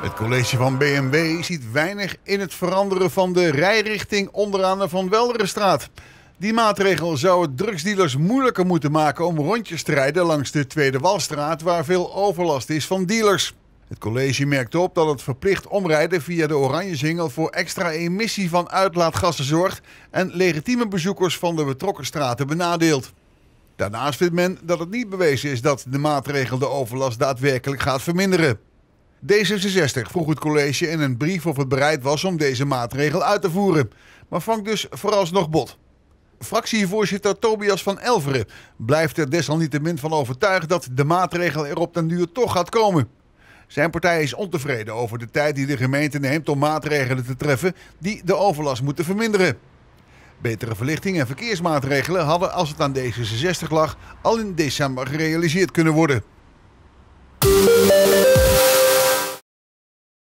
Het college van BMW ziet weinig in het veranderen van de rijrichting onderaan de Van Welderenstraat. Die maatregel zou het drugsdealers moeilijker moeten maken om rondjes te rijden langs de Tweede Walstraat, waar veel overlast is van dealers. Het college merkt op dat het verplicht omrijden via de Oranje Zingel voor extra emissie van uitlaatgassen zorgt en legitieme bezoekers van de betrokken straten benadeelt. Daarnaast vindt men dat het niet bewezen is dat de maatregel de overlast daadwerkelijk gaat verminderen. D66 vroeg het college in een brief of het bereid was om deze maatregel uit te voeren, maar vangt dus vooralsnog bot. Fractievoorzitter Tobias van Elveren blijft er desalniettemin van overtuigd dat de maatregel er op den duur toch gaat komen. Zijn partij is ontevreden over de tijd die de gemeente neemt om maatregelen te treffen die de overlast moeten verminderen. Betere verlichting en verkeersmaatregelen hadden, als het aan D66 lag, al in december gerealiseerd kunnen worden.